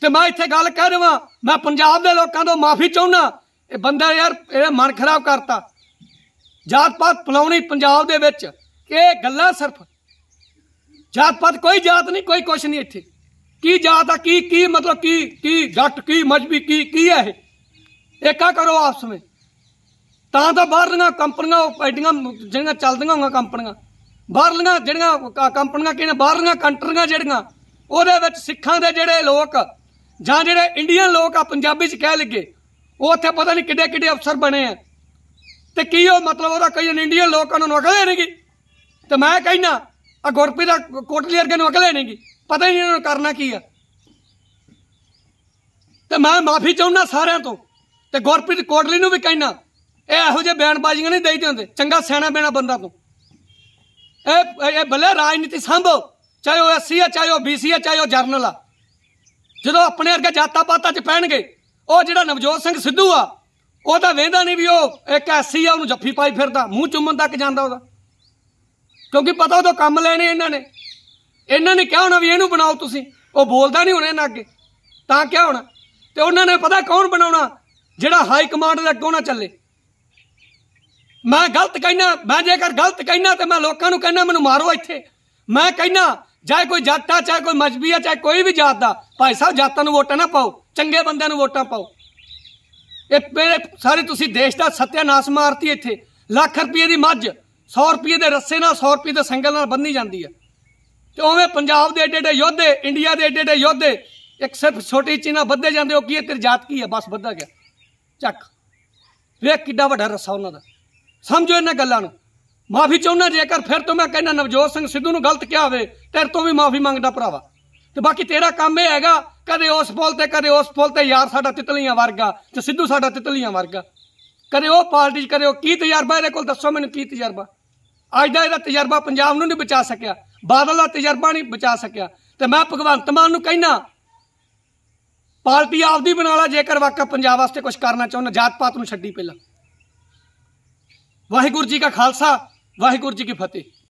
ਤੇ ਮੈਂ ਇੱਥੇ ਗੱਲ ਕਹਿ ਰਿਹਾ ਮੈਂ ਪੰਜਾਬ ਦੇ ਲੋਕਾਂ ਤੋਂ ਮਾਫੀ ਚਾਹੁੰਨਾ ਇਹ ਬੰਦਾ ਯਾਰ ਇਹ ਮਨ ਖਰਾਬ ਕਰਤਾ ਜਾਤ ਪਾਤ ਪਲਾਉਣੀ ਪੰਜਾਬ ਦੇ ਵਿੱਚ ਕਿ ਗੱਲਾਂ ਸਿਰਫ ਜਾਤ ਪਾਤ ਕੋਈ ਜਾਤ ਨਹੀਂ ਕੋਈ ਕੁਛ ਨਹੀਂ ਇੱਥੇ ਕੀ ਜਾਤ ਆ ਕੀ ਕੀ ਮਤਲਬ ਕੀ ਕੀ ਗੱਟ ਕੀ ਮਜਬੀ ਕੀ ਕੀ ਹੈ ਇਹ ਏਕਾ ਕਰੋ ਆਪਸ ਵਿੱਚ ਤਾਂ ਤਾਂ ਬਾਹਰਲੀਆਂ ਕੰਪਨੀਆਂ ਪੈਡੀਆਂ ਜਿਹੜੀਆਂ ਚੱਲਦੀਆਂ ਹੋਣਗੀਆਂ ਕੰਪਨੀਆਂ ਬਾਹਰਲੀਆਂ ਜਿਹੜੀਆਂ ਕੰਪਨੀਆਂ ਕਿਹਨਾਂ ਬਾਹਰਲੀਆਂ ਕੰਟਰੀਆਂ ਜਿਹੜੀਆਂ ਉਹਦੇ ਵਿੱਚ ਸਿੱਖਾਂ ਦੇ ਜਿਹੜੇ ਲੋਕ ਜਾਂ ਜਿਹੜੇ ਇੰਡੀਅਨ ਲੋਕ ਆ ਪੰਜਾਬੀ 'ਚ ਕਹਿ ਲੱਗੇ ਉਹ ਉੱਥੇ ਪਤਾ ਨਹੀਂ ਕਿੱਡੇ ਕਿੱਡੇ ਅਫਸਰ ਬਣੇ ਆ ਤੇ ਕੀ ਉਹ ਮਤਲਬ ਉਹਦਾ ਕਈ ਇੰਡੀਅਨ ਲੋਕਾਂ ਨੂੰ ਨਹੀਂ ਦੇਣਗੇ ਤੇ ਮੈਂ ਕਹਿਣਾ ਆ ਗੁਰਪ੍ਰੀਤ ਦਾ ਕੋਟਲੀ ਅਰਗੇ ਨੂੰ ਅਕਲੇ ਨਹੀਂਗੀ ਪਤਾ ਹੀ ਨਹੀਂ ਇਹਨਾਂ ਨੂੰ ਕਰਨਾ ਕੀ ਆ ਤੇ ਮੈਂ ਮਾਫੀ ਚਾਹੁੰਦਾ ਸਾਰਿਆਂ ਤੋਂ ਤੇ ਗੁਰਪ੍ਰੀਤ ਕੋਟਲੀ ਨੂੰ ਵੀ ਕਹਿਣਾ ਇਹ ਇਹੋ ਜਿਹੇ ਬਿਆਨਬਾਜ਼ੀਆਂ ਨਹੀਂ ਦੇਈਦੇ ਹੁੰਦੇ ਚੰਗਾ ਸਿਆਣਾ ਬੈਣਾ ਬੰਦਾ ਤੋਂ ਇਹ ਇਹ ਭਲੇ ਰਾਜਨੀਤੀ ਸੰਭੋ ਚਾਹੇ ਉਹ ਐਸਸੀ ਆ ਚਾਹੇ ਉਹ ਬੀਸੀ ਆ ਚਾਹੇ ਉਹ ਜਰਨਲ ਆ ਜਦੋਂ ਆਪਣੇ ਵਰਗੇ ਜਾਤਾਂ ਪਾਤਾਂ 'ਚ ਪੈਣਗੇ ਉਹ ਜਿਹੜਾ ਨਵਜੋਤ ਸਿੰਘ ਸਿੱਧੂ ਆ ਉਹ ਤਾਂ ਵੇਂਦਾ ਨਹੀਂ ਵੀ ਉਹ ਇੱਕ ਐਸਸੀ ਆ ਉਹਨੂੰ ਜੱਫੀ ਪਾਈ ਫਿਰਦਾ ਮੂੰਹ ਚੁੰਮਣ ਤੱਕ ਜਾਂਦਾ ਉਹਦਾ ਕਿਉਂਕਿ ਪਤਾ ਉਹਦਾ ਕੰਮ ਲੈਣੇ ਇਹਨਾਂ ਨੇ ਇਹਨਾਂ ਨੇ ਕਿਹਾ ਹੋਣਾ ਵੀ ਇਹਨੂੰ ਬਣਾਓ ਤੁਸੀਂ ਉਹ ਬੋਲਦਾ ਨਹੀਂ ਹੁਣ ਇਹਨਾਂ ਅੱਗੇ ਤਾਂ ਕਿਹਾ ਹੋਣਾ ਤੇ ਉਹਨਾਂ ਨੇ ਪਤਾ ਕੌਣ ਬਣਾਉਣਾ ਜਿਹੜਾ ਹਾਈ ਕਮਾਂਡ ਦੇ ਅੱਗੇ ਨਾ ਚੱਲੇ ਮੈਂ ਗਲਤ ਕਹਿਣਾ ਮੈਂ ਜੇਕਰ ਗਲਤ ਕਹਿਣਾ ਤੇ ਮੈਂ ਲੋਕਾਂ ਨੂੰ ਕਹਿਣਾ ਮੈਨੂੰ ਮਾਰੋ ਇੱਥੇ ਮੈਂ ਕਹਿਣਾ ਜਾਇ ਕੋਈ ਜਾਟਾ ਚਾਹੇ ਕੋਈ ਮਜਬੀ ਆ ਚਾਹੇ ਕੋਈ ਵੀ ਜਾਤ ਦਾ ਭਾਈ ਸਾਹਿਬ ਜਾਤਾਂ ਨੂੰ ਵੋਟਾਂ ਨਾ ਪਾਓ ਚੰਗੇ ਬੰਦਿਆਂ ਨੂੰ ਵੋਟਾਂ ਪਾਓ ਇਹ ਸਾਰੇ ਤੁਸੀਂ ਦੇਸ਼ ਦਾ ਸਤਿਆਨਾਸ਼ ਮਾਰਤੀ ਇੱਥੇ ਲੱਖ ਰੁਪਏ ਦੀ ਮੱਝ 100 ਰੁਪਏ ਦੇ ਰੱਸੇ ਨਾਲ 100 ਰੁਪਏ ਦੇ ਸੰਗਲ ਨਾਲ ਬੰਨੀ ਜਾਂਦੀ ਹੈ ਤੇ ਉਵੇਂ ਪੰਜਾਬ ਦੇ ਏਡੇ ਏਡੇ ਯੋਧੇ ਇੰਡੀਆ ਦੇ ਏਡੇ ਏਡੇ ਯੋਧੇ ਇੱਕ ਸਿਰਫ ਛੋਟੀ ਚੀਨਾ ਬੱਧੇ ਜਾਂਦੇ ਹੋ ਕੀ ਤੇਰੀ ਜਾਤ ਕੀ ਹੈ ਬਸ ਬੱਧਾ ਗਿਆ ਚੱਕ ਵੇਖ ਕਿੱਡਾ ਵੱਡਾ ਰੱਸਾ ਉਹਨਾਂ ਦਾ ਸਮਝੋ ਇਹਨਾਂ ਗੱਲਾਂ ਨੂੰ ਮਾਫੀ ਚਾਹੁੰਦਾ ਜੇਕਰ ਫਿਰ ਤੋਂ ਮੈਂ ਕਹਿੰਦਾ ਨਵਜੋਤ ਸਿੰਘ ਸਿੱਧੂ ਨੂੰ ਗਲਤ ਕਿਹਾ ਹੋਵੇ ਤੇਰੇ ਤੋਂ ਵੀ ਮਾਫੀ ਮੰਗਦਾ ਭਰਾਵਾ ਤੇ ਬਾਕੀ ਤੇਰਾ ਕੰਮ ਇਹ ਹੈਗਾ ਕਦੇ ਉਸ ਪੁੱਲ ਤੇ ਕਦੇ ਉਸ ਪੁੱਲ ਤੇ ਯਾਰ ਸਾਡਾ ਤਿਤਲੀਆਂ ਵਰਗਾ ਤੇ ਸਿੱਧੂ ਸਾਡਾ ਤਿਤਲੀਆਂ ਵਰਗਾ ਕਦੇ ਉਹ ਪਾਰਟੀ ਕਦੇ ਉਹ ਕੀ ਤਜਰਬਾ ਇਹਦੇ ਕੋਲ ਦੱਸੋ ਮੈਨੂੰ ਕੀ ਤਜਰਬਾ ਅੱਜ ਦਾ ਇਹਦਾ ਤਜਰਬਾ ਪੰਜਾਬ ਨੂੰ ਨਹੀਂ ਬਚਾ ਸਕਿਆ ਬਾਦਲ ਦਾ ਤਜਰਬਾ ਨਹੀਂ ਬਚਾ ਸਕਿਆ ਤੇ ਮੈਂ ਭਗਵੰਤ ਮਾਨ ਨੂੰ ਕਹਿਣਾ ਪਾਰਟੀ ਆਪਦੀ ਬਣਾ ਲਾ ਜੇਕਰ ਵਾਕਾ ਪੰਜਾਬ ਵਾਸਤੇ ਕੁਝ ਕਰਨਾ ਚਾਹੁੰਦਾ ਜਾਤ ਪਾਤ ਨੂੰ ਛੱਡੀ ਪਹਿਲਾਂ ਵਾਹਿਗੁਰੂ ਜੀ ਕਾ ਖਾਲਸਾ ਵਾਹਿਗੁਰੂ ਜੀ ਕੀ ਫਤਿਹ